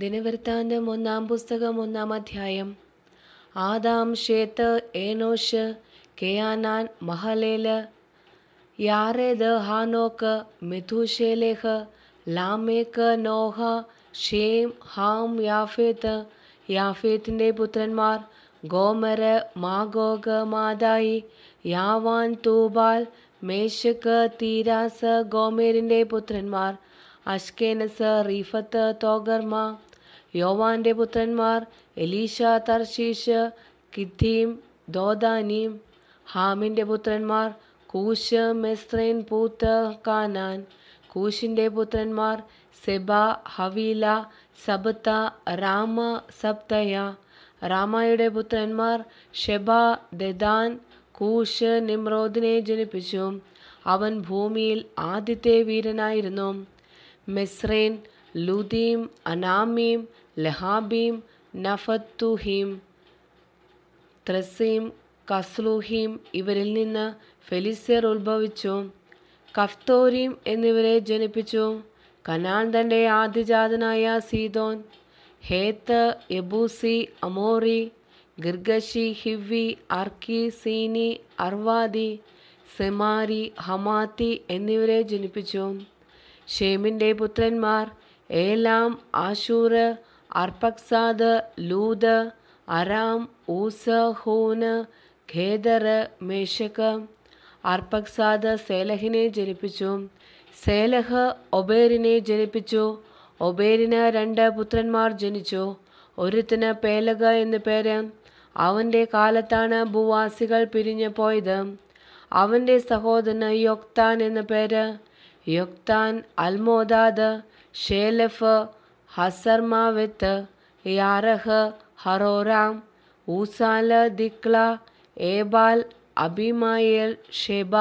ദിനവൃത്താന്തം ഒന്നാം പുസ്തകം ഒന്നാം അധ്യായം Adam Seth Enosh Kenan Mahalalel Jared Enoch Methuselah Lamech Noah Shem Ham Japheth യാഫേത്തിൻ്റെ പുത്രന്മാർ ഗോമര മാഗോഗ് മാതായി യാവാൻ തൂബാൽ മേശക്ക് തീരാസ് ഗോമേരിൻ്റെ പുത്രന്മാർ അഷ്കേനസ് റീഫത്ത് തോഗർമ യോവാന്റെ പുത്രന്മാർ എലീഷ തർശീഷ് കിഥീം ദോദാനീം ഹാമിൻ്റെ പുത്രന്മാർ കൂശ് മെസ്രൈൻ പൂത്ത് കാനാൻ കൂശിൻ്റെ പുത്രന്മാർ സെബ ഹവീല സബത്ത രാമ സപ്തയ രാമയുടെ പുത്രന്മാർ ഷെബ ദദാൻ കൂശ് നിമ്രോദിനെ ജനിപ്പിച്ചു അവൻ ഭൂമിയിൽ ആദ്യത്തെ വീരനായിരുന്നു മിസ്രൈൻ ലുദീം അനാമീം ലഹാബീം നഫത്തുഹീം ത്രസീം കസ്ലൂഹീം ഇവരിൽ നിന്ന് ഫെലിസ്യർ ഉത്ഭവിച്ചു കഫ്തോരീം എന്നിവരെ ജനിപ്പിച്ചു കനാൻ തൻ്റെ ആദ്യജാതനായ സീതോൻ ഹേത്ത് എബൂസി അമോറി ഗിർഗഷി ഹിവി അർക്കി സീനി അർവാദി സെമാരി ഹമാത്തി എന്നിവരെ ജനിപ്പിച്ചു ഷേമിൻ്റെ പുത്രന്മാർ ഏലാം ആശൂർ അർപക്സാദ് ലൂത് അറാം ഊസ ഹൂന് ഖേദർ മേശക് അർപക്സാദ് സേലഹിനെ ജനിപ്പിച്ചു സേലഹ് ഒബേറിനെ ജനിപ്പിച്ചു ഒബേരിന് രണ്ട് പുത്രന്മാർ ജനിച്ചു ഒരുത്തിന് പേലക എന്നു പേര് അവൻ്റെ കാലത്താണ് ഭൂവാസികൾ പിരിഞ്ഞു പോയത് അവൻ്റെ സഹോദരന് യോക്താൻ എന്ന പേര് Joktan Almodad Sheleph Hazarmaveth Jerah Hadoram Uzal Diklah Ebal Abimael Sheba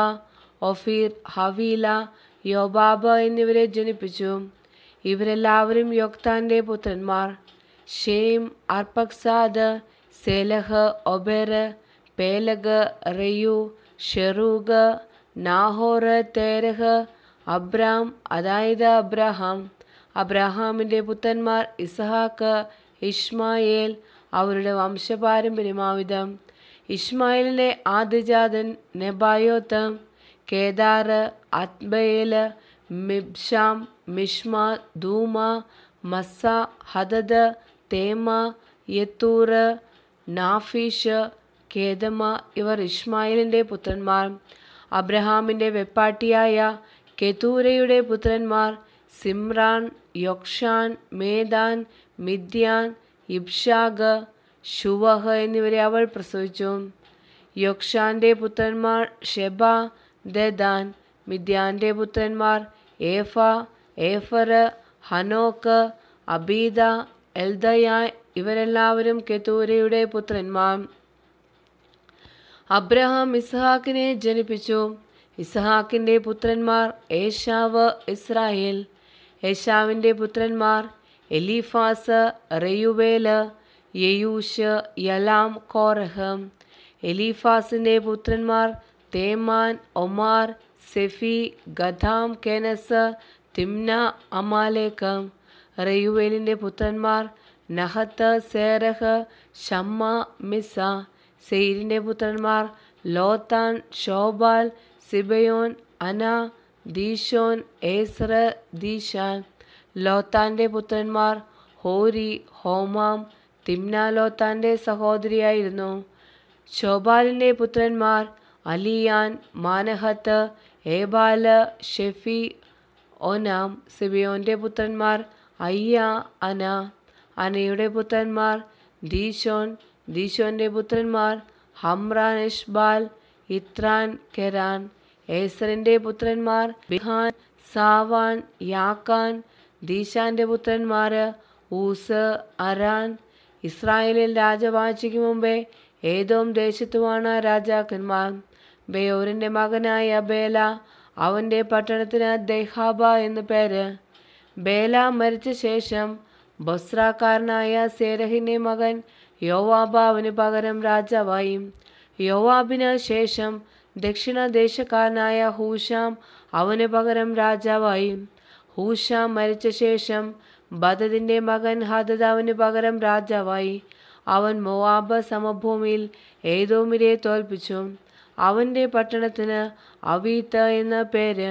Ophir Havilah Jobab എന്നിവരെ ജനിപ്പിച്ചു ഇവരെല്ലാവരും യോക്താൻ്റെ പുത്രന്മാർ Shem Arphaxad Shelah Eber Peleg Reu Serug Nahor Terah Abram അതായത് അബ്രഹാം അബ്രഹാമിൻ്റെ പുത്രന്മാർ ഇസഹാക്ക് ഇഷ്മായേൽ അവരുടെ വംശപാരമ്പര്യമാവിധം ഇഷ്മായിലിൻ്റെ ആദ്യജാതൻ Nebaioth Kedar Adbeel Mibsam Mishma Dumah Massa Hadad Tema Jetur Naphish Kedemah ഇവർ ഇഷ്മായിലിൻ്റെ പുത്രന്മാർ അബ്രഹാമിൻ്റെ വെപ്പാട്ടിയായ കെതൂരയുടെ പുത്രന്മാർ സിംറാൻ യൊക്ഷാൻ മേദാൻ മിദ്യാൻ ഇബ്ഷാഗ് ശുവഹ് എന്നിവരെ അവൾ പ്രസവിച്ചു യൊക്ഷാന്റെ പുത്രന്മാർ ഷെബ ദദാൻ മിദ്യാന്റെ പുത്രന്മാർ ഏഫ ഏഫർ ഹനോക്ക് അബീദ എൽദയ ഇവരെല്ലാവരും കെതൂരയുടെ പുത്രന്മാർ അബ്രഹാം ഇസ്ഹാക്കിനെ ജനിപ്പിച്ചു ഇസ്ഹാക്കിൻ്റെ പുത്രന്മാർ ഏഷാവ് ഇസ്രായേൽ ഏഷാവിൻ്റെ പുത്രന്മാർ എലീഫാസ് റെയുവേല് യയൂഷ് യലാം കോറഹം എലീഫാസിൻ്റെ പുത്രന്മാർ തേമാൻ ഒമാർ സെഫി ഗദാം കെനസ് തിംന അമാലേക്കം റെയുവേലിൻ്റെ പുത്രന്മാർ നഹത്ത് സേറഹ് ഷമ്മ മിസ സെയിരിൻ്റെ പുത്രന്മാർ ലോത്താൻ ഷോബാൽ സിബയോൻ അന ദീഷോൻ ഏസ്ര ദീഷാൻ ലോത്താൻ്റെ പുത്രന്മാർ ഹോരി ഹോമാം തിംന ലോത്താൻ്റെ സഹോദരിയായിരുന്നു ശോബാലിൻ്റെ പുത്രന്മാർ അലിയാൻ മാനഹത്ത് ഏബാല് ഷെഫി ഒനാം സിബിയോൻ്റെ പുത്രന്മാർ അയ്യ അന അനയുടെ പുത്രന്മാർ ദീഷോൻ ദീശോൻ്റെ പുത്രന്മാർ ഹംറാൻ ഇഷ്ബാൽ ഇത്രാൻ കെരാൻ ഏസറിന്റെ പുത്രന്മാർ ബിഹാൻ സാവാൻ യാക്കാൻ ദീശാന്റെ പുത്രന്മാർ ഊസ് അരാൻ ഇസ്രായേലിൽ രാജവാഴ്ചയ്ക്ക് മുമ്പേ ഏതോം ദേശത്തുമാണ് രാജാക്കന്മാർ ബയോറിന്റെ മകനായ ബേല അവന്റെ പട്ടണത്തിന് ദേഹാബ എന്നു പേര് ബേല മരിച്ച ശേഷം ബസ്രാക്കാരനായ സേരഹിന്റെ മകൻ യോവാബ അവന് പകരം രാജാവായി യോവാബിന് ശേഷം ദക്ഷിണദേശക്കാരനായ ഹൂഷാം അവന് പകരം രാജാവായി ഹൂഷാം മരിച്ച ശേഷം ബദതിൻ്റെ മകൻ ഹദദ് അവന് പകരം രാജാവായി അവൻ മൊവാബ സമഭൂമിയിൽ ഏതോമിരെ തോൽപ്പിച്ചു അവൻ്റെ പട്ടണത്തിന് അവീത്ത എന്ന പേര്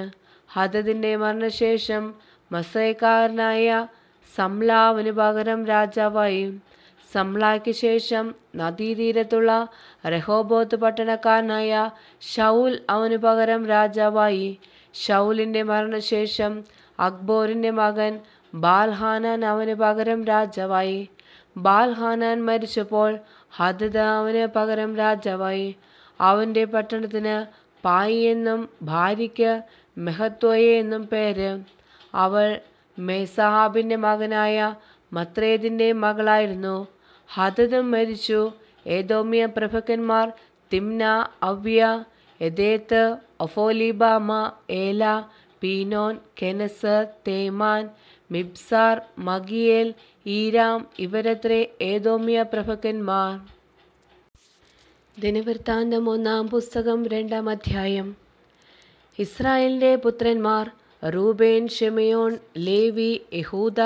ഹദദിൻ്റെ മരണശേഷം മസൈക്കാരനായ സംലാവിന് പകരം രാജാവായി സമ്ലായ്ക്ക് ശേഷം നദീതീരത്തുള്ള രഹോബോത്ത് പട്ടണക്കാരനായ ഷൗൽ അവനു പകരം രാജാവായി ഷൗലിൻ്റെ മരണശേഷം അക്ബോറിൻ്റെ മകൻ ബാൽഹാനാൻ അവന് പകരം രാജാവായി ബാൽഹാനാൻ മരിച്ചപ്പോൾ ഹദദ അവന് പകരം രാജാവായി അവൻ്റെ പട്ടണത്തിന് പായി എന്നും ഭാര്യയ്ക്ക് മെഹത്വയെ എന്നും പേര് അവൾ മെഹ്സഹാബിൻ്റെ മകനായ മത്രേദിൻ്റെ മകളായിരുന്നു ഹതതും മരിച്ചു ഏതോമിയ പ്രഭക്കന്മാർ തിംന അവ്യ എദേത്ത് ഒഫോലിബാമ ഏല പീനോൻ കെനസ് തേമാൻ മിബ്സാർ മഗിയേൽ ഈരാം ഇവരത്രേ ഏതോമിയ പ്രഭക്കന്മാർ ദിനവൃത്താന്തം ഒന്നാം പുസ്തകം രണ്ടാം അധ്യായം ഇസ്രായേലിൻ്റെ പുത്രന്മാർ Reuben Simeon Levi Judah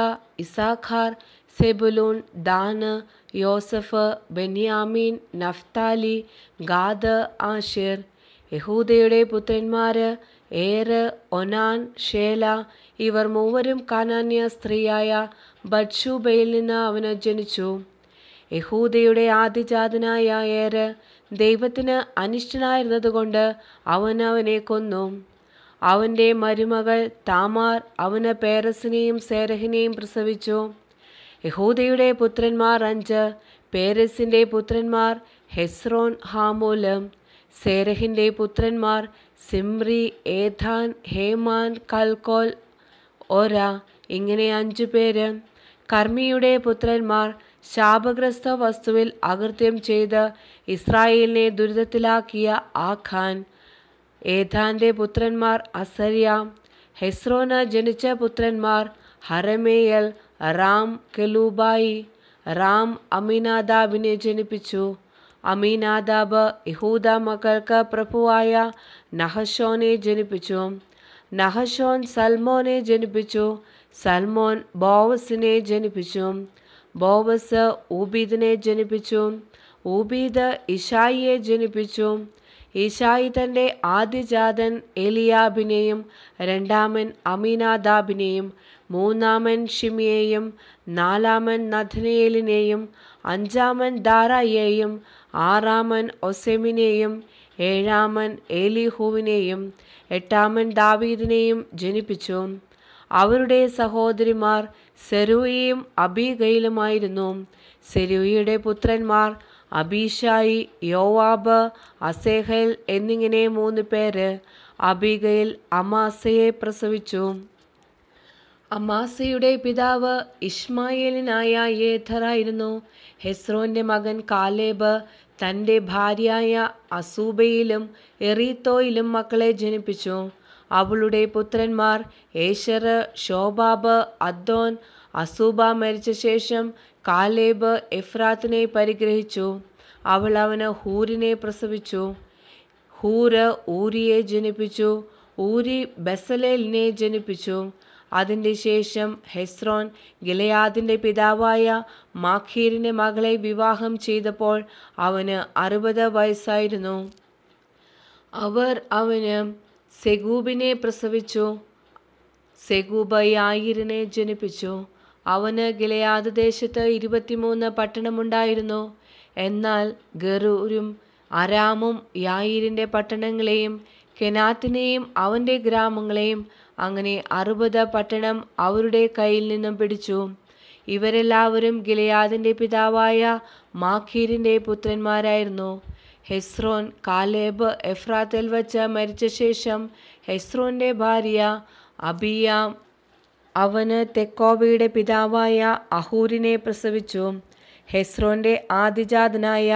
Issachar Zebulun Dan Joseph Benjamin Naphtali Gad Asher യഹൂദയുടെ പുത്രന്മാർ ഏറ് ഒനാൻ ഷേല ഇവർ മൂവരും കാനാന്യ സ്ത്രീയായ ബഡ്ഷൂബയിൽ നിന്ന് അവന് ജനിച്ചു യഹൂദയുടെ ആദിജാതനായ ഏറ് ദൈവത്തിന് അനിഷ്ടനായിരുന്നതുകൊണ്ട് അവൻ അവനെ കൊന്നു അവൻ്റെ മരുമകൾ താമാർ അവന് പേരസിനെയും സേരഹിനെയും പ്രസവിച്ചു യഹൂദയുടെ പുത്രന്മാർ അഞ്ച് പേരസിൻ്റെ പുത്രന്മാർ ഹെസ്രോൻ ഹാമൂലം സേരഹിൻ്റെ പുത്രന്മാർ സിംറി ഏഥാൻ ഹേമാൻ കൽക്കോൽ ഓര ഇങ്ങനെ അഞ്ചു പേര് കർമ്മിയുടെ പുത്രന്മാർ ശാപഗ്രസ്ത വസ്തുവിൽ അകൃത്യം ചെയ്ത് ഇസ്രായേലിനെ ദുരിതത്തിലാക്കിയ ആഖാൻ ഏഥാൻ്റെ പുത്രന്മാർ അസരിയ ഹെസ്രോന് ജനിച്ച പുത്രന്മാർ ഹരമേയൽ റാം കെലൂബായി റാം അമീനാദാബിനെ ജനിപ്പിച്ചു അമീനാദാബ് യഹൂദ മകൾക്ക് പ്രഭുവായ നഹഷോനെ ജനിപ്പിച്ചു നഹഷോൻ സൽമോനെ ജനിപ്പിച്ചു സൽമോൻ ബോവസിനെ ജനിപ്പിച്ചു ബോവസ് ഊബീദിനെ ജനിപ്പിച്ചു ഊബീദ് ഇഷായിയെ ജനിപ്പിച്ചു ഈശായി തൻ്റെ ആദ്യജാതൻ എലിയാബിനെയും രണ്ടാമൻ അമീനാദാബിനെയും മൂന്നാമൻ ഷിമിയെയും നാലാമൻ നഥനയേലിനെയും അഞ്ചാമൻ ദാറായിയെയും ആറാമൻ ഒസെമിനെയും ഏഴാമൻ ഏലിഹുവിനെയും എട്ടാമൻ ദാവീദിനെയും ജനിപ്പിച്ചു അവരുടെ സഹോദരിമാർ സെരൂയിയും അബീഗയിലുമായിരുന്നു സെരൂയിയുടെ പുത്രന്മാർ അബീഷായി യോവാബ് അസേഹൽ എന്നിങ്ങനെ മൂന്ന് പേര് അബീഗയിൽ അമാസയെ പ്രസവിച്ചു അമാസയുടെ പിതാവ് ഇഷ്മായേലിനായ യേഥറായിരുന്നു ഹെസ്രോൻ്റെ മകൻ കാലേബ് തൻ്റെ ഭാര്യയായ അസൂബയിലും എറീത്തോയിലും മക്കളെ ജനിപ്പിച്ചു അവളുടെ പുത്രന്മാർ ഏഷർ ഷോബാബ് അദ്ദോൻ അസൂബ മരിച്ച ശേഷം കാലേബ് എഫ്രാത്തിനെ പരിഗ്രഹിച്ചു അവൾ അവന് ഹൂരിനെ പ്രസവിച്ചു ഹൂര് ഊരിയെ ജനിപ്പിച്ചു ഊരി ബസലേലിനെ ജനിപ്പിച്ചു അതിൻ്റെ ശേഷം ഹെസ്രോൻ ഗിലയാദിൻ്റെ പിതാവായ മാഖീറിൻ്റെ മകളെ വിവാഹം ചെയ്തപ്പോൾ അവന് അറുപത് വയസ്സായിരുന്നു അവർ അവന് സെഗൂബിനെ പ്രസവിച്ചു സെഗൂബ യായിരിനെ ജനിപ്പിച്ചു അവന് ഗിലയാദ് ദേശത്ത് ഇരുപത്തിമൂന്ന് പട്ടണമുണ്ടായിരുന്നു എന്നാൽ ഗറൂരും അരാമും യായിരിൻ്റെ പട്ടണങ്ങളെയും കെനാത്തിനെയും അവൻ്റെ ഗ്രാമങ്ങളെയും അങ്ങനെ അറുപത് പട്ടണം അവരുടെ കയ്യിൽ നിന്നും പിടിച്ചു ഇവരെല്ലാവരും ഗിലയാദിൻ്റെ പിതാവായ മാഖീരിൻ്റെ പുത്രന്മാരായിരുന്നു ഹെസ്രോൻ കാലേബ് എഫ്രാത്തിൽ വച്ച് മരിച്ച ശേഷം ഹെസ്രോൻ്റെ ഭാര്യ അബിയാം അവന് തെക്കോവയുടെ പിതാവായ അഹൂരിനെ പ്രസവിച്ചു ഹെസ്രോന്റെ ആദിജാതനായ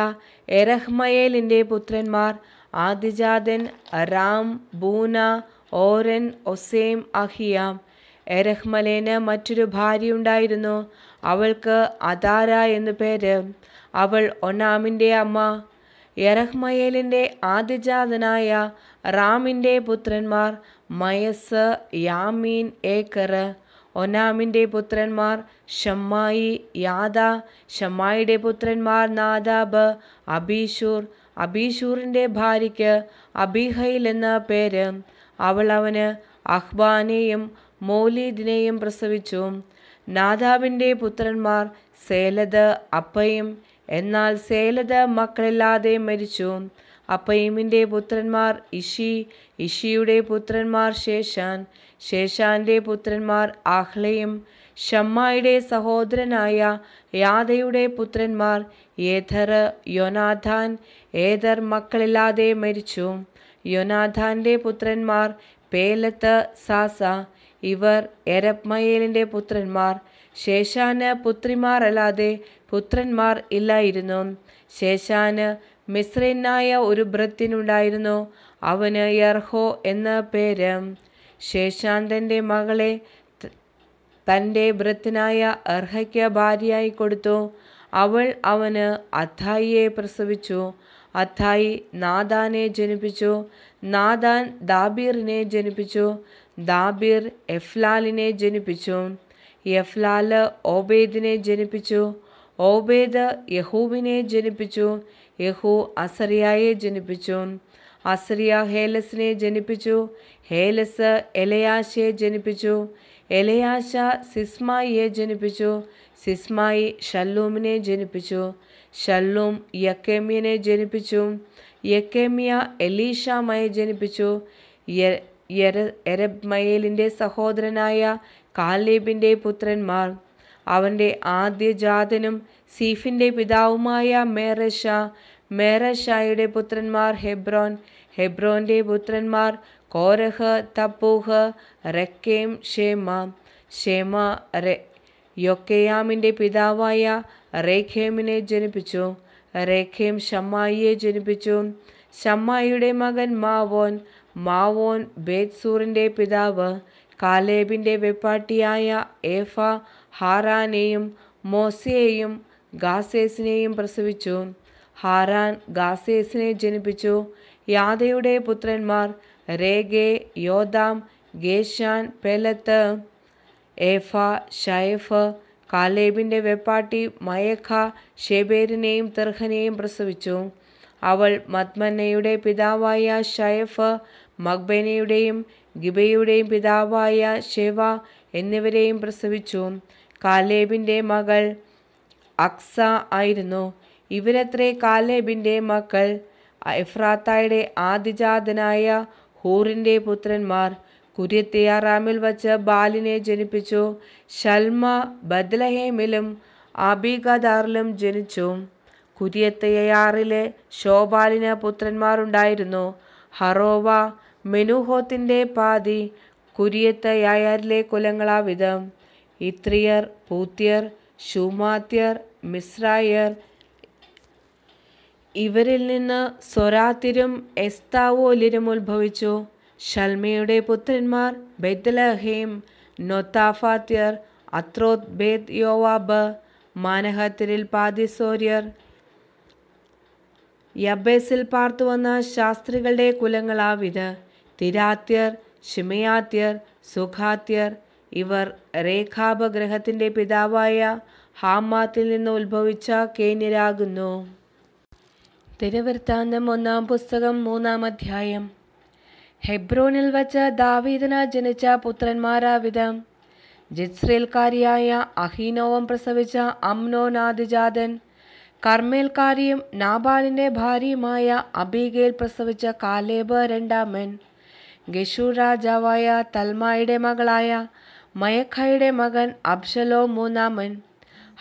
എറഹ്മയേലിന്റെ പുത്രന്മാർ ആദിജാതൻ റാം ബൂന ഓരൻ ഒസേം അഹിയാം എരഹ്മലേന് മറ്റൊരു ഭാര്യ ഉണ്ടായിരുന്നു അവൾക്ക് അതാര എന്നു പേര് അവൾ ഒന്നാമിൻ്റെ അമ്മ എറഹ്മയേലിൻ്റെ ആദിജാതനായ റാമിൻ്റെ പുത്രന്മാർ മയസ് യാമീൻ ഏക്കർ ഒനാമിൻ്റെ പുത്രന്മാർ ഷമ്മായി യാദ ഷമ്മായിയുടെ പുത്രന്മാർ നാദാബ് അബീഷൂർ അബീഷൂറിൻ്റെ ഭാര്യയ്ക്ക് അബിഹയിൽ എന്ന പേര് അവൾ അവന് അഹ്ബാനെയും മോലീദിനെയും പ്രസവിച്ചു നാദാബിൻ്റെ പുത്രന്മാർ സേലത് അപ്പയും എന്നാൽ സേലത് മക്കളില്ലാതെ മരിച്ചു അപ്പയിമിൻ്റെ പുത്രന്മാർ ഇഷി ഇഷിയുടെ പുത്രന്മാർ ശേഷാൻ ശേഷാൻ്റെ പുത്രന്മാർ ആഹ്ലയും ഷമ്മായുടെ സഹോദരനായ യാദയുടെ പുത്രന്മാർ ഏഥർ യൊനാഥാൻ ഏതർ മക്കളില്ലാതെ മരിച്ചു യൊനാഥാൻ്റെ പുത്രന്മാർ പേലത്ത് സാസ ഇവർ എരപ്മയേലിൻ്റെ പുത്രന്മാർ ശേഷാന് അല്ലാതെ പുത്രന്മാർ ഇല്ലായിരുന്നു ശേഷാന് മിസ്രനായ ഒരു ഭൃത്യനുണ്ടായിരുന്നു അവന് യർഹോ എന്ന പേര് ശേഷാന്തൻ്റെ മകളെ തൻ്റെ ഭൃത്തനായ അർഹയ്ക്ക് ഭാര്യയായി കൊടുത്തു അവൾ അവന് അത്തായിയെ പ്രസവിച്ചു അത്തായി നാദാനെ ജനിപ്പിച്ചു നാദാൻ ദാബീറിനെ ജനിപ്പിച്ചു ദാബീർ എഫ്ലാലിനെ ജനിപ്പിച്ചു എഫ്ലാല് ഓബേദിനെ ജനിപ്പിച്ചു ഓബേദ് യഹൂബിനെ ജനിപ്പിച്ചു യഹൂ അസറിയായെ ജനിപ്പിച്ചു അസറിയ ഹേലസിനെ ജനിപ്പിച്ചു ഹേലസ് എലയാശയെ ജനിപ്പിച്ചു എലയാശ സിസ്മായിയെ ജനിപ്പിച്ചു സിസ്മായി ഷല്ലൂമിനെ ജനിപ്പിച്ചു ഷല്ലൂം യക്കേമിയനെ ജനിപ്പിച്ചു യക്കേമിയ എലീഷമയെ ജനിപ്പിച്ചു എരബ്മയേലിൻ്റെ സഹോദരനായ കാലേബിൻ്റെ പുത്രന്മാർ അവൻ്റെ ആദ്യജാതനും സീഫിൻ്റെ പിതാവുമായ മേറഷ മേറഷായുടെ പുത്രന്മാർ ഹെബ്രോൻ ഹെബ്രോൻ്റെ പുത്രന്മാർ കോരഹ തപ്പൂഹ റക്കേം ഷേമ ഷേമ റെ യൊക്കയാമിൻ്റെ പിതാവായ റേഖേമിനെ ജനിപ്പിച്ചു റേഖേം ഷമ്മായിയെ ജനിപ്പിച്ചു ഷമ്മായിയുടെ മകൻ മാവോൻ മാവോൻ ബേത്സൂറിൻ്റെ പിതാവ് കാലേബിൻ്റെ വെപ്പാട്ടിയായ ഏഫ ഹാറാനെയും മോസയെയും ഗാസേസിനെയും പ്രസവിച്ചു ഹാറാൻ ഗാസേസിനെ ജനിപ്പിച്ചു യാദയുടെ പുത്രന്മാർ രേഗെ യോദാം ഗേഷാൻ പെലത്ത് ഏഫ ഷൈഫ് കാലേബിൻ്റെ വെപ്പാട്ടി മയഖ ഷെബേരിനെയും തെർഹനെയും പ്രസവിച്ചു അവൾ മത്മന്നയുടെ പിതാവായ ഷൈഫ് മക്ബേനയുടെയും ഗിബയുടെയും പിതാവായ ഷെവ എന്നിവരെയും പ്രസവിച്ചു കാലേബിൻ്റെ മകൾ അക്സ ആയിരുന്നു ഇവരത്രേ കാലേബിൻ്റെ മക്കൾ എഫ്രാത്തായുടെ ആദിജാതനായ ഹൂറിൻ്റെ പുത്രന്മാർ കുര്യത്തിയാറാമിൽ വച്ച് ബാലിനെ ജനിപ്പിച്ചു ഷൽമ ബദ്ലഹേമിലും അബിഗദാറിലും ജനിച്ചു കുര്യത്തയാറിലെ ശോബാലിന് പുത്രന്മാരുണ്ടായിരുന്നു ഹറോവ മെനുഹോത്തിൻ്റെ പാതി കുര്യത്തയാറിലെ കുലങ്ങളാവിധം ഇത്രിയർ പൂത്യർ ഷൂമാത്യർ മിസ്രായർ ഇവരിൽ നിന്ന് സൊരാത്തിരും എസ്താവോലിരും ഉത്ഭവിച്ചു ഷൽമയുടെ പുത്രന്മാർ ബെത്ലഹേം നൊത്താഫാത്യർ അത്രോത് ബേദ് യോവാബ് മാനഹത്തിരിൽ പാതിസോര്യർ യബേസിൽ പാർത്തു വന്ന ശാസ്ത്രികളുടെ കുലങ്ങളാവിത് തിരാത്യർ ഷിമയാത്യർ സുഖാത്യർ ഇവർ രേഖാബ ഗ്രഹത്തിൻ്റെ പിതാവായ ഹാമാത്തിൽ നിന്ന് ഉത്ഭവിച്ച കേന്യരാകുന്നു തിരുവൃത്താന്തം ഒന്നാം പുസ്തകം മൂന്നാം അധ്യായം ഹെബ്രോനിൽ വച്ച് ദാവീദിന് ജനിച്ച പുത്രന്മാരാവിധം ജിസ്രേൽക്കാരിയായ അഹീനോവം പ്രസവിച്ച അംനോനാദിജാതൻ കർമ്മേൽക്കാരിയും നാബാലിൻ്റെ ഭാര്യയുമായ അബീഗേൽ പ്രസവിച്ച കാലേബ് രണ്ടാമൻ ഗഷൂർ രാജാവായ തൽമായുടെ മകളായ മയഖയുടെ മകൻ അബ്ഷലോ മൂന്നാമൻ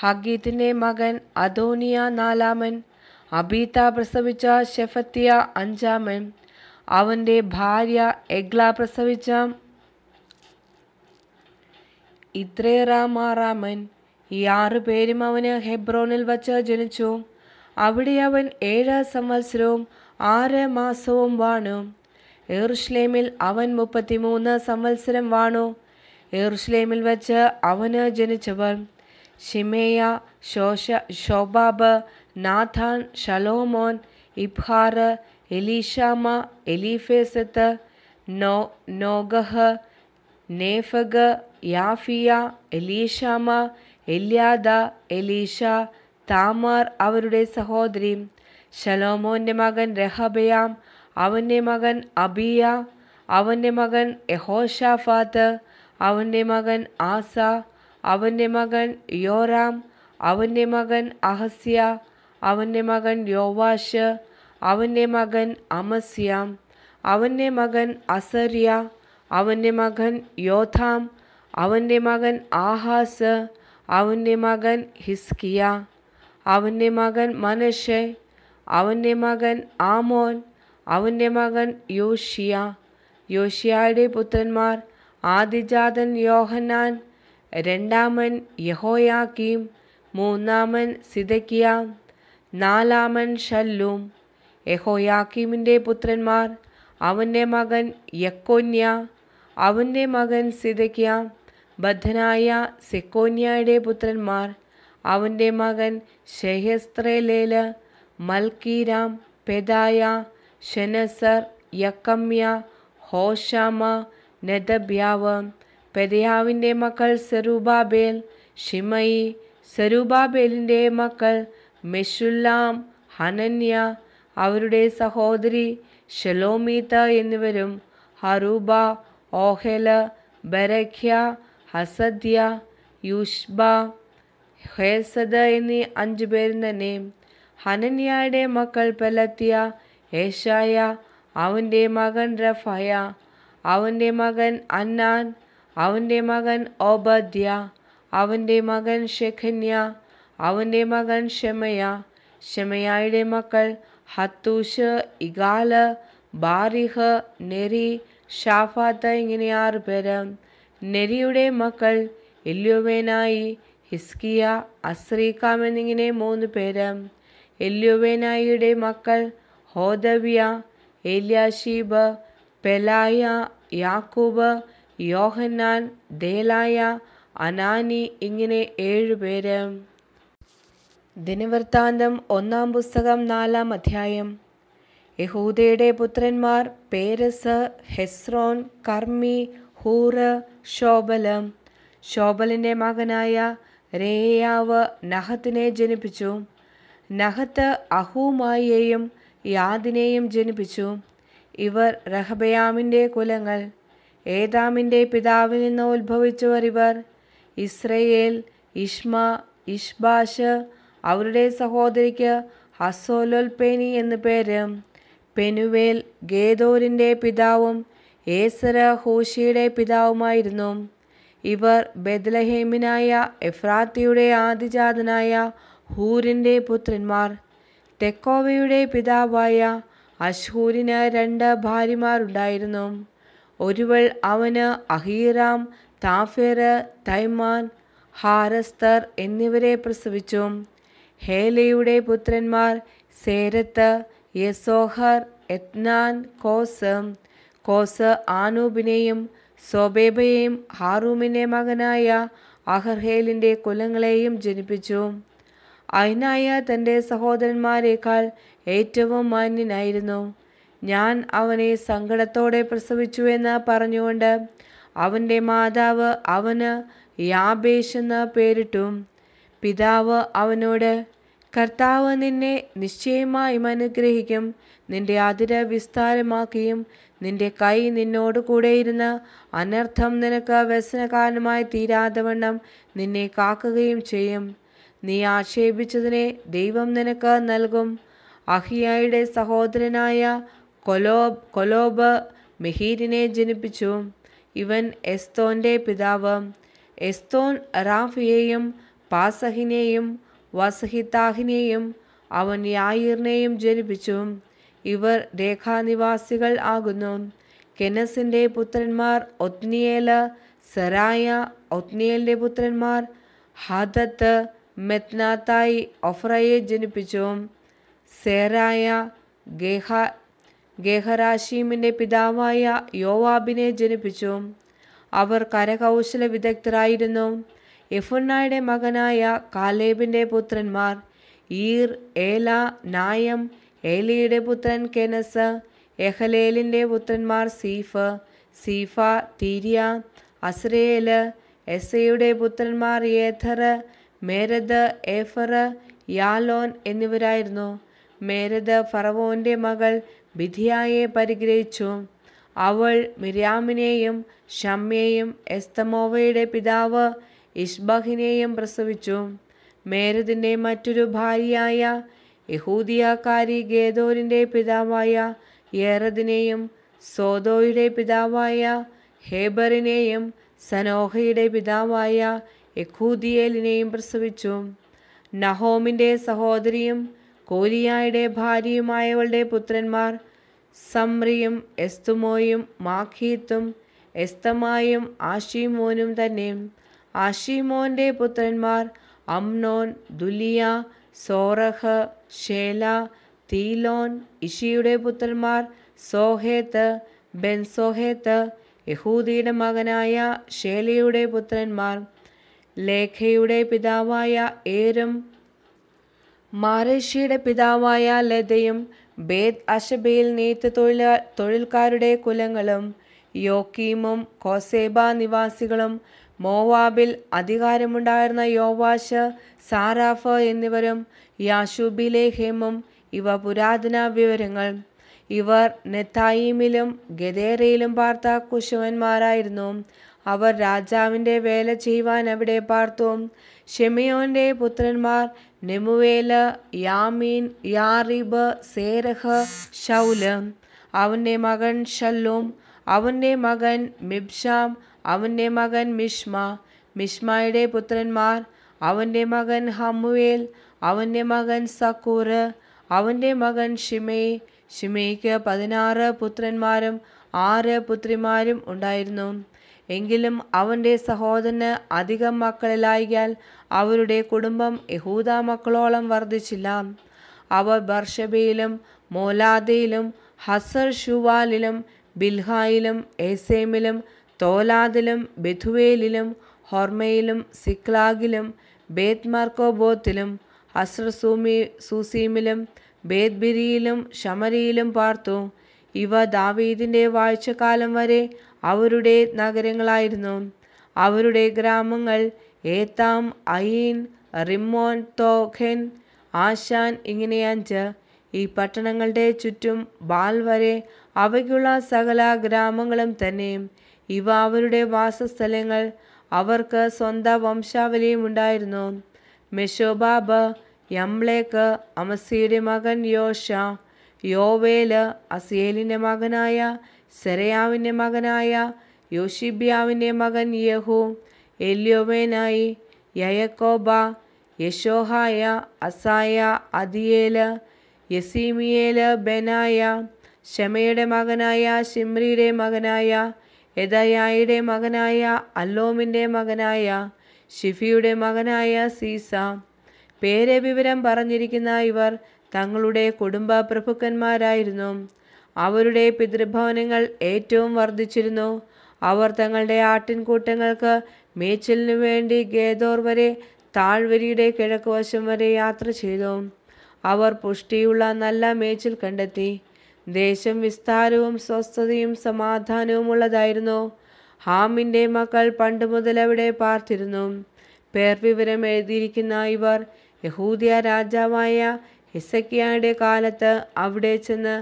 ഹഗീത്തിന്റെ മകൻ അദോനിയ നാലാമൻ അബീത പ്രസവിച്ച ഷെഫത്തിയ അഞ്ചാമൻ അവൻ്റെ ഭാര്യ എഗ്ല പ്രസവിച്ച ഇത്രേറാമാറാമൻ ഈ ആറു പേരും അവന് ഹെബ്രോനിൽ വച്ച് ജനിച്ചു അവിടെ അവൻ ഏഴ് സംവത്സരവും ആറ് മാസവും വാണു എറുഷ്ലേമിൽ അവൻ മുപ്പത്തിമൂന്ന് സംവത്സരം വാണു എറുസ്ലേമിൽ വച്ച് അവന് ജനിച്ചവർ ഷിമേയ ശോഷ Shobab Nathan Solomon Ibhar Elishama Eliphelet നോ Nogah Nepheg Japhia Elishama Eliada Elisha Tamar അവരുടെ സഹോദരി ഷലോമോൻ്റെ മകൻ രഹബയാം അവൻ്റെ മകൻ അബിയ അവൻ്റെ മകൻ യഹോഷാഫാത്ത് അവൻ്റെ മകൻ ആസ അവൻ്റെ മകൻ യോറാം അവൻ്റെ മകൻ അഹസ്യ അവൻ്റെ മകൻ യോവാഷ് അവൻ്റെ മകൻ അമസ്യാം അവൻ്റെ മകൻ അസര്യ അവൻ്റെ മകൻ യോഥാം അവൻ്റെ മകൻ ആഹാസ് അവൻ്റെ മകൻ ഹിസ്കിയ അവൻ്റെ മകൻ മനഷെ അവൻ്റെ മകൻ ആമോൻ അവൻ്റെ മകൻ യോഷിയ യോഷിയായുടെ പുത്രന്മാർ ആദിജാതൻ യോഹന്നാൻ രണ്ടാമൻ യഹോയാക്കീം മൂന്നാമൻ സിദക്കിയ നാലാമൻ ഷല്ലൂം യഹോയാക്കീമിൻ്റെ പുത്രന്മാർ അവൻ്റെ മകൻ യക്കോന്യ അവൻ്റെ മകൻ സിദക്കിയ ബദ്ധനായ സെക്കോന്യയുടെ പുത്രന്മാർ അവൻ്റെ മകൻ ഷെഹസ്ത്രേലേല് മൽക്കീരാം പെതായ ഷെനസർ യക്കമ്യ ഹോഷാമ നെതബ്യാവ് പെരയാവിൻ്റെ മക്കൾ സെറുബാബേൽ ഷിമയി സെറുബാബേലിൻ്റെ മക്കൾ മെഷുല്ലാം ഹനന്യ അവരുടെ സഹോദരി ഷെലോമീത എന്നിവരും ഹറൂബ ഓഹല ബരഖ്യ ഹസദ്യ യുഷ്ബ ഹേസദ എന്നീ അഞ്ചു പേരും തന്നെ ഹനന്യയുടെ മക്കൾ പെലത്തിയ ഏഷായ അവൻ്റെ മകൻ റഫയ അവൻ്റെ മകൻ അന്നാൻ അവൻ്റെ മകൻ ഓബദ്യ അവൻ്റെ മകൻ ഷെഖന്യ അവൻ്റെ മകൻ ഷെമയ ഷെമയായുടെ മക്കൾ ഹത്തൂഷ് ഇഗാല് ബാരിഹ് നെരി ഷാഫാത്ത ഇങ്ങനെ ആറ് പേര് നെരിയുടെ മക്കൾ എല്ലുവേനായി ഹിസ്കിയ അസ്രീക്കാം എന്നിങ്ങനെ മൂന്ന് പേര് എല്ലുവേനായിയുടെ മക്കൾ ഹോദവ്യ എല്യാഷീബ് പെലായ യാക്കൂബ് യോഹന്നാൻ ദേലായ അനാനി ഇങ്ങനെ ഏഴുപേര് ദിനവൃത്താന്തം ഒന്നാം പുസ്തകം നാലാം അധ്യായം യഹൂദയുടെ പുത്രന്മാർ പേരസ് ഹെസ്രോൻ കർമ്മി ഹൂറ് ശോബല് ശോബലിൻ്റെ മകനായ രേയാവ് നഹത്തിനെ ജനിപ്പിച്ചു നഹത്ത് അഹൂമായിയെയും യാദിനെയും ജനിപ്പിച്ചു ഇവർ രഹബയാമിൻ്റെ കുലങ്ങൾ ഏതാമിൻ്റെ പിതാവിൽ നിന്ന് ഉത്ഭവിച്ചവർ ഇവർ ഇസ്രയേൽ ഇഷ്മ ഇഷ്ബാഷ് അവരുടെ സഹോദരിക്ക് ഹസോലൊൽപേനി എന്നു പേര് പെനുവേൽ ഗേദോരിൻ്റെ പിതാവും ഏസര ഹൂഷിയുടെ പിതാവുമായിരുന്നു ഇവർ ബദലഹേമിനായ എഫ്രാത്തിയുടെ ആദിജാതനായ ഹൂരിൻ്റെ പുത്രന്മാർ തെക്കോവയുടെ പിതാവായ അശ്ഹൂരിന് രണ്ട് ഭാര്യമാരുണ്ടായിരുന്നു ഒരുവൾ അവന് അഹീറാം താഫേർ തൈമാൻ ഹാരസ്തർ എന്നിവരെ പ്രസവിച്ചു ഹേലയുടെ പുത്രന്മാർ സേരത്ത് യസോഹർ എത്നാൻ കോസ് കോസ് ആനൂബിനെയും സോബേബയെയും ഹാറൂമിൻ്റെ മകനായ അഹർഹേലിൻ്റെ കുലങ്ങളെയും ജനിപ്പിച്ചു അയനായ തൻ്റെ സഹോദരന്മാരെക്കാൾ ഏറ്റവും മാന്യനായിരുന്നു ഞാൻ അവനെ സങ്കടത്തോടെ പ്രസവിച്ചുവെന്ന് പറഞ്ഞുകൊണ്ട് അവൻ്റെ മാതാവ് അവന് യാബേഷ് എന്ന് പേരിട്ടു പിതാവ് അവനോട് കർത്താവ് നിന്നെ നിശ്ചയമായും അനുഗ്രഹിക്കും നിന്റെ അതിര വിസ്താരമാക്കിയും നിന്റെ കൈ നിന്നോട് കൂടെ ഇരുന്ന് അനർത്ഥം നിനക്ക് വ്യസനകാരനമായി തീരാതവണ്ണം നിന്നെ കാക്കുകയും ചെയ്യും നീ ആക്ഷേപിച്ചതിനെ ദൈവം നിനക്ക് നൽകും അഹിയായുടെ സഹോദരനായ കൊലോ കൊലോബ് മെഹീരിനെ ജനിപ്പിച്ചു ഇവൻ എസ്തോൻ്റെ പിതാവ് എസ്തോൻ റാഫിയെയും പാസഹിനെയും വസഹിത്താഹിനെയും അവൻ യായിറിനെയും ജനിപ്പിച്ചു ഇവർ രേഖാനിവാസികൾ ആകുന്നു കെനസിൻ്റെ പുത്രന്മാർ ഒത്നിയേല സെറായ ഒത്നിയേലിൻ്റെ പുത്രന്മാർ ഹദത്ത് മെത്നാത്തായി ഒഫ്രയെ ജനിപ്പിച്ചു സേരായ ഗേഹ ഗേഹരാശീമിൻ്റെ പിതാവായ യോവാബിനെ ജനിപ്പിച്ചു അവർ കരകൗശല വിദഗ്ധരായിരുന്നു എഫുന്നായുടെ മകനായ കാലേബിൻ്റെ പുത്രന്മാർ ഈർ ഏല നായം ഏലിയുടെ പുത്രൻ കെനസ് എഹലേലിൻ്റെ പുത്രന്മാർ സീഫ് സീഫ തീരിയ അസ്രയേല് എസയുടെ പുത്രന്മാർ ഏഥർ മേരദ് ഏഫർ യാലോൻ എന്നിവരായിരുന്നു മേരത് ഫറവോൻ്റെ മകൾ ബിധിയായെ പരിഗ്രഹിച്ചു അവൾ മിരാമിനെയും ഷമ്യയും എസ്തമോവയുടെ പിതാവ് ഇഷ്ബഹിനെയും പ്രസവിച്ചു മേരതിൻ്റെ മറ്റൊരു ഭാര്യയായ യഹൂദിയാക്കാരി ഗേദോരിൻ്റെ പിതാവായ ഏറദിനെയും സോദോയുടെ പിതാവായ ഹേബറിനെയും സനോഹയുടെ പിതാവായ യഹൂദിയേലിനെയും പ്രസവിച്ചു നഹോമിൻ്റെ സഹോദരിയും കോരിയായുടെ ഭാര്യയുമായവളുടെ പുത്രന്മാർ സമ്രിയും എസ്തുമോയും മാഖീത്തും എസ്തമായും ആഷിമോനും തന്നെ ആഷിമോന്റെ പുത്രന്മാർ അംനോൻ ദുലിയ സോറഹ് ഷേല തീലോൻ ഇഷിയുടെ പുത്രന്മാർ സോഹേത്ത് ബെൻസോഹേത്ത് യഹൂദിയുടെ മകനായ ഷേലയുടെ പുത്രന്മാർ ലേഖയുടെ പിതാവായ ഏരം മാറേഷ്യയുടെ പിതാവായ ലതയും ബേദ് അഷബയിൽ നെയ്ത്ത് തൊഴിലാ കുലങ്ങളും യോക്കീമും കോസേബ നിവാസികളും മോവാബിൽ അധികാരമുണ്ടായിരുന്ന യോവാശ് സാറാഫ് എന്നിവരും ഹേമും ഇവ പുരാതന വിവരങ്ങൾ ഇവർ നെത്തായിമിലും ഗദേറയിലും പാർത്ത കുശവന്മാരായിരുന്നു അവർ രാജാവിൻ്റെ വേല ചെയ്യുവാൻ അവിടെ പാർത്തു ഷെമിയോൻ്റെ പുത്രന്മാർ നെമുവേല യാമീൻ യാറിബ് സേരഹ് ഷൗല് അവൻ്റെ മകൻ ഷല്ലോം അവൻ്റെ മകൻ മിബ്ഷാം അവൻ്റെ മകൻ മിഷ്മ മിഷ്മയുടെ പുത്രന്മാർ അവൻ്റെ മകൻ ഹമ്മുവേൽ അവൻ്റെ മകൻ സക്കൂർ അവൻ്റെ മകൻ ഷിമേ ഷിമേയ്ക്ക് പതിനാറ് പുത്രന്മാരും ആറ് പുത്രിമാരും ഉണ്ടായിരുന്നു എങ്കിലും അവൻ്റെ സഹോദരന് അധികം മക്കളിലായാൽ അവരുടെ കുടുംബം യഹൂദ മക്കളോളം വർദ്ധിച്ചില്ല അവർ ബർഷബയിലും മോലാദയിലും ഹസർ ഷുവാലിലും ബിൽഹായിലും ഏസേമിലും തോലാദിലും ബെഥുവേലിലും ഹൊർമയിലും സിക്ലാഗിലും ബേത് മാർക്കോബോത്തിലും ഹസർ സൂമി സൂസീമിലും ബേദ്ബിരിയിലും ഷമരിയിലും പാർത്തു ഇവ ദാവീദിൻ്റെ വാഴ്ചക്കാലം വരെ അവരുടെ നഗരങ്ങളായിരുന്നു അവരുടെ ഗ്രാമങ്ങൾ ഏതാം ഐൻ റിമോൻ തോഖെൻ ആശാൻ ഇങ്ങനെ അഞ്ച് ഈ പട്ടണങ്ങളുടെ ചുറ്റും ബാൽ വരെ അവയ്ക്കുള്ള സകല ഗ്രാമങ്ങളും തന്നെ ഇവ അവരുടെ വാസസ്ഥലങ്ങൾ അവർക്ക് സ്വന്തം വംശാവലിയും ഉണ്ടായിരുന്നു മെഷോബാബ് യംലേക്ക് അമസിയുടെ മകൻ യോഷ യോവേല് അസിയേലിൻ്റെ മകനായ സെറയാവിൻ്റെ മകനായ യോഷിബ്യാവിൻ്റെ മകൻ യഹു എല്യോവേനായി യയക്കോബ യശോഹായ അസായ അതിയേല് യസീമിയേല് ബെനായ ഷമയുടെ മകനായ ഷിമ്രിയുടെ മകനായ എദയായുടെ മകനായ അല്ലോമിൻ്റെ മകനായ ഷിഫിയുടെ മകനായ സീസ പേരെ വിവരം പറഞ്ഞിരിക്കുന്ന ഇവർ തങ്ങളുടെ കുടുംബ പ്രഭുക്കന്മാരായിരുന്നു അവരുടെ പിതൃഭവനങ്ങൾ ഏറ്റവും വർദ്ധിച്ചിരുന്നു അവർ തങ്ങളുടെ ആട്ടിൻകൂട്ടങ്ങൾക്ക് മേച്ചിലിനു വേണ്ടി ഗേദോർ വരെ താഴ്വരിയുടെ കിഴക്കുവശം വരെ യാത്ര ചെയ്തു അവർ പുഷ്ടിയുള്ള നല്ല മേച്ചിൽ കണ്ടെത്തി ദേശം വിസ്താരവും സ്വസ്ഥതയും സമാധാനവും ഉള്ളതായിരുന്നു ഹാമിൻ്റെ മക്കൾ പണ്ട് മുതൽ അവിടെ പാർത്തിരുന്നു പേർ വിവരം എഴുതിയിരിക്കുന്ന ഇവർ യഹൂദിയ രാജാവായ ഹിസക്കിയായുടെ കാലത്ത് അവിടെ ചെന്ന്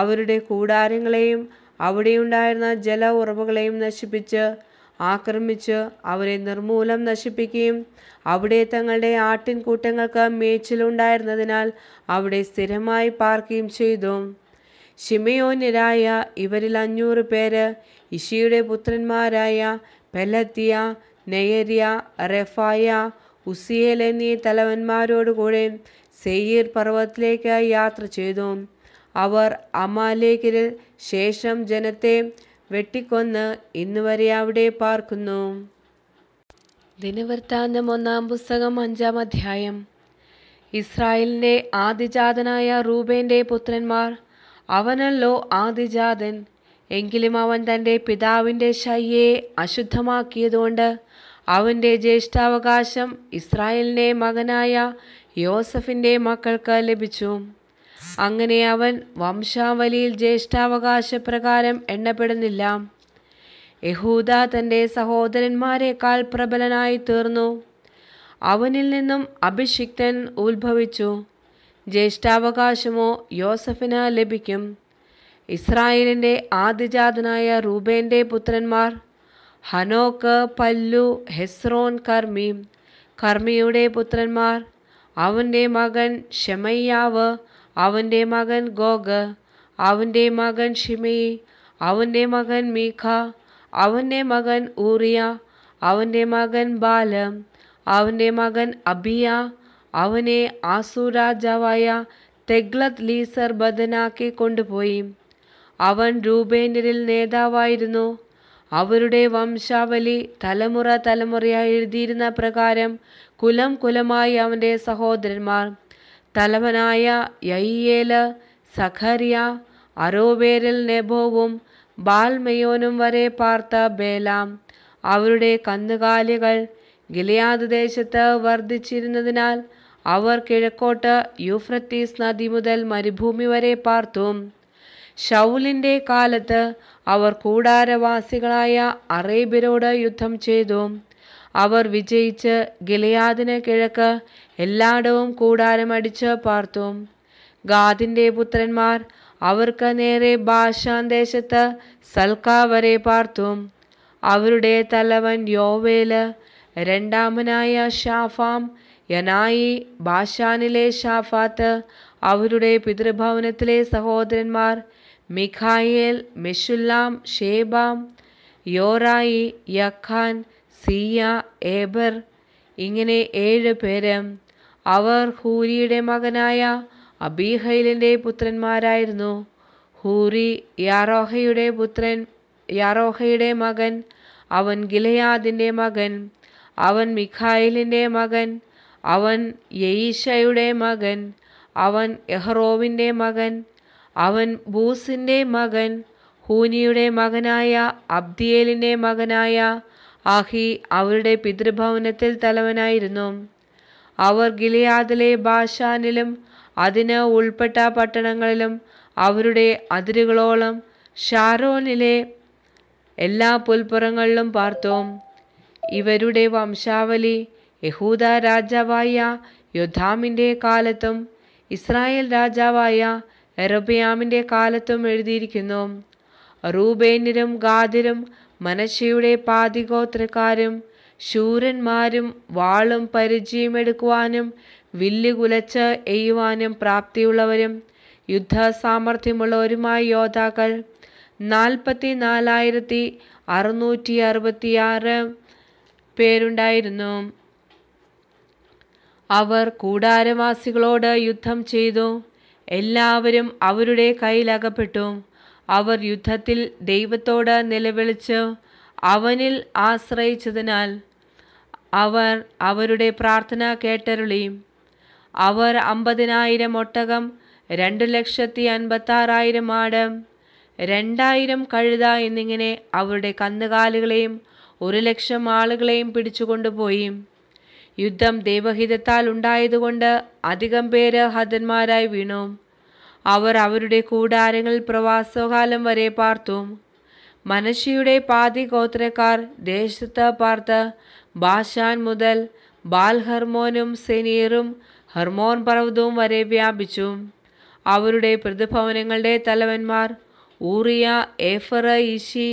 അവരുടെ കൂടാരങ്ങളെയും അവിടെയുണ്ടായിരുന്ന ജല ഉറവുകളെയും നശിപ്പിച്ച് ആക്രമിച്ച് അവരെ നിർമൂലം നശിപ്പിക്കുകയും അവിടെ തങ്ങളുടെ ആട്ടിൻകൂട്ടങ്ങൾക്ക് മേച്ചിലുണ്ടായിരുന്നതിനാൽ അവിടെ സ്ഥിരമായി പാർക്കുകയും ചെയ്തു ഷിമയോന്യരായ ഇവരിൽ അഞ്ഞൂറ് പേര് ഇഷിയുടെ പുത്രന്മാരായ പെലത്തിയ നെയരിയ റെഫായ ഉസിയേൽ എന്നീ തലവന്മാരോടുകൂടെ സെയ്യീർ പർവ്വതത്തിലേക്ക് യാത്ര ചെയ്തു അവർ അമാലേഖിന് ശേഷം ജനത്തെ വെട്ടിക്കൊന്ന് വരെ അവിടെ പാർക്കുന്നു ദിനവൃത്താന്തം ഒന്നാം പുസ്തകം അഞ്ചാം അധ്യായം ഇസ്രായേലിൻ്റെ ആദിജാതനായ റൂബേൻ്റെ പുത്രന്മാർ അവനല്ലോ ആദിജാതൻ എങ്കിലും അവൻ തൻ്റെ പിതാവിൻ്റെ ശയ്യെ അശുദ്ധമാക്കിയതുകൊണ്ട് അവൻ്റെ ജ്യേഷ്ഠാവകാശം ഇസ്രായേലിൻ്റെ മകനായ യോസഫിൻ്റെ മക്കൾക്ക് ലഭിച്ചു അങ്ങനെ അവൻ വംശാവലിയിൽ ജ്യേഷ്ഠാവകാശപ്രകാരം എണ്ണപ്പെടുന്നില്ല യഹൂദ തൻ്റെ സഹോദരന്മാരെക്കാൾ പ്രബലനായി തീർന്നു അവനിൽ നിന്നും അഭിഷിക്തൻ ഉത്ഭവിച്ചു ജ്യേഷ്ഠാവകാശമോ യോസഫിന് ലഭിക്കും ഇസ്രായേലിൻ്റെ ആദിജാതനായ റൂബേൻ്റെ പുത്രന്മാർ ഹനോക്ക് പല്ലു ഹെസ്രോൻ കർമ്മി കർമ്മിയുടെ പുത്രന്മാർ അവൻ്റെ മകൻ ഷെമയ്യാവ് അവൻ്റെ മകൻ ഗോഗ് അവൻ്റെ മകൻ ഷിമയി അവൻ്റെ മകൻ മീഖ അവൻ്റെ മകൻ ഊറിയ അവൻ്റെ മകൻ ബാലം അവൻ്റെ മകൻ അബിയ അവനെ ആസൂ രാജാവായ തെഗ്ലത് ലീസർ ബദനാക്കി കൊണ്ടുപോയി അവൻ രൂപേന്ദ്രിൽ നേതാവായിരുന്നു അവരുടെ വംശാവലി തലമുറ തലമുറയായി എഴുതിയിരുന്ന പ്രകാരം കുലം കുലമായി അവൻ്റെ സഹോദരന്മാർ തലവനായ യയ്യേല് സഖറിയ അരോബേരിൽ നെബോവും ബാൽമയോനും വരെ പാർത്ത ബേലാം അവരുടെ കന്നുകാലികൾ ഗിലിയാദ് ദേശത്ത് വർദ്ധിച്ചിരുന്നതിനാൽ അവർ കിഴക്കോട്ട് യൂഫ്രട്ടീസ് നദി മുതൽ മരുഭൂമി വരെ പാർത്തു ഷൗലിൻ്റെ കാലത്ത് അവർ കൂടാരവാസികളായ അറേബ്യരോട് യുദ്ധം ചെയ്തു അവർ വിജയിച്ച് ഗിലയാദിന് കിഴക്ക് എല്ലായിടവും കൂടാരമടിച്ച് പാർത്തു ഗാദിൻ്റെ പുത്രന്മാർ അവർക്ക് നേരെ ബാഷാൻ ദേശത്ത് സൽക്കാവരെ പാർത്തു അവരുടെ തലവൻ യോവേല് രണ്ടാമനായ ഷാഫാം യനായി ബാഷാനിലെ ഷാഫാത്ത് അവരുടെ പിതൃഭവനത്തിലെ സഹോദരന്മാർ മിഖായേൽ മെഷുല്ലാം ഷേബാം യോറായി യഖാൻ സിയ ഏബർ ഇങ്ങനെ ഏഴ് പേര് അവർ ഹൂരിയുടെ മകനായ അബീഹൈലിൻ്റെ പുത്രന്മാരായിരുന്നു ഹൂരി യാറോഹയുടെ പുത്രൻ യാറോഹയുടെ മകൻ അവൻ ഗിലയാദിൻ്റെ മകൻ അവൻ മിഖായിലിൻ്റെ മകൻ അവൻ യയിഷയുടെ മകൻ അവൻ എഹ്റോവിൻ്റെ മകൻ അവൻ ബൂസിൻ്റെ മകൻ ഹൂനിയുടെ മകനായ അബ്ദിയേലിൻ്റെ മകനായ ആഹി അവരുടെ പിതൃഭവനത്തിൽ തലവനായിരുന്നു അവർ ഗിലിയാദിലെ ബാഷാനിലും അതിന് ഉൾപ്പെട്ട പട്ടണങ്ങളിലും അവരുടെ അതിരുകളോളം ഷാരോനിലെ എല്ലാ പുൽപ്പുറങ്ങളിലും പാർത്തു ഇവരുടെ വംശാവലി യഹൂദ രാജാവായ യുദ്ധാമിൻ്റെ കാലത്തും ഇസ്രായേൽ രാജാവായ എറബിയാമിൻ്റെ കാലത്തും എഴുതിയിരിക്കുന്നു റൂബേനിലും ഗാദിരും മനശയുടെ പാതിഗോത്രക്കാരും ശൂരന്മാരും വാളും പരിചയം എടുക്കുവാനും വില്ല് എയ്യുവാനും പ്രാപ്തിയുള്ളവരും യുദ്ധ സാമർഥ്യമുള്ളവരുമായ യോദ്ധാക്കൾ നാൽപ്പത്തി നാലായിരത്തി അറുന്നൂറ്റി അറുപത്തിയാറ് പേരുണ്ടായിരുന്നു അവർ കൂടാരവാസികളോട് യുദ്ധം ചെയ്തു എല്ലാവരും അവരുടെ കയ്യിലകപ്പെട്ടു അവർ യുദ്ധത്തിൽ ദൈവത്തോട് നിലവിളിച്ച് അവനിൽ ആശ്രയിച്ചതിനാൽ അവർ അവരുടെ പ്രാർത്ഥന കേട്ടരുളി അവർ അമ്പതിനായിരം ഒട്ടകം രണ്ട് ലക്ഷത്തി അൻപത്താറായിരം ആട് രണ്ടായിരം കഴുത എന്നിങ്ങനെ അവരുടെ കന്നുകാലികളെയും ഒരു ലക്ഷം ആളുകളെയും പിടിച്ചുകൊണ്ടുപോയി യുദ്ധം ദൈവഹിതത്താൽ ഉണ്ടായതുകൊണ്ട് അധികം പേര് ഹതന്മാരായി വീണു അവർ അവരുടെ കൂടാരങ്ങളിൽ പ്രവാസകാലം വരെ പാർത്തു മനഷിയുടെ പാതി ഗോത്രക്കാർ ദേശത്ത് പാർത്ത് ബാഷാൻ മുതൽ ബാൽ ഹർമോനും സെനീറും ഹർമോൻ പർവ്വതവും വരെ വ്യാപിച്ചു അവരുടെ പ്രതിഭവനങ്ങളുടെ തലവന്മാർ ഊറിയ ഏഫറ ഇഷി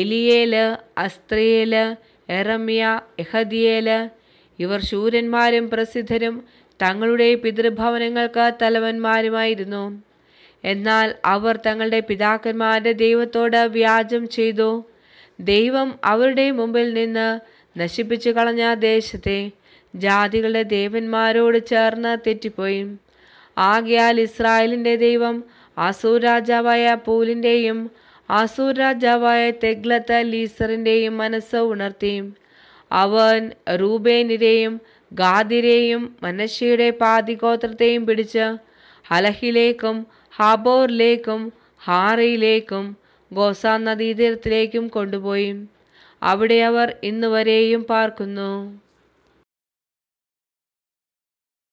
എലിയേല് അസ്ത്രിയേല് എറമിയ എഹദിയേല് ഇവർ ശൂരന്മാരും പ്രസിദ്ധരും തങ്ങളുടെ പിതൃഭവനങ്ങൾക്ക് തലവന്മാരുമായിരുന്നു എന്നാൽ അവർ തങ്ങളുടെ പിതാക്കന്മാരുടെ ദൈവത്തോട് വ്യാജം ചെയ്തു ദൈവം അവരുടെ മുമ്പിൽ നിന്ന് നശിപ്പിച്ചു കളഞ്ഞ ദേശത്തെ ജാതികളുടെ ദേവന്മാരോട് ചേർന്ന് തെറ്റിപ്പോയി ആകയാൽ ഇസ്രായേലിൻ്റെ ദൈവം അസൂർ രാജാവായ പൂലിൻ്റെയും അസൂർ രാജാവായ തെഗ്ലത്ത ലീസറിൻ്റെയും മനസ്സ് ഉണർത്തി അവൻ റൂബേനിരെയും ഗാദിരെയും മനശ്ശയുടെ പാതിഗോത്രത്തെയും പിടിച്ച് ഹലഹിലേക്കും ഹാബോറിലേക്കും ഹാറയിലേക്കും ഗോസാ നദീതീരത്തിലേക്കും കൊണ്ടുപോയി അവിടെ അവർ ഇന്നുവരെയും പാർക്കുന്നു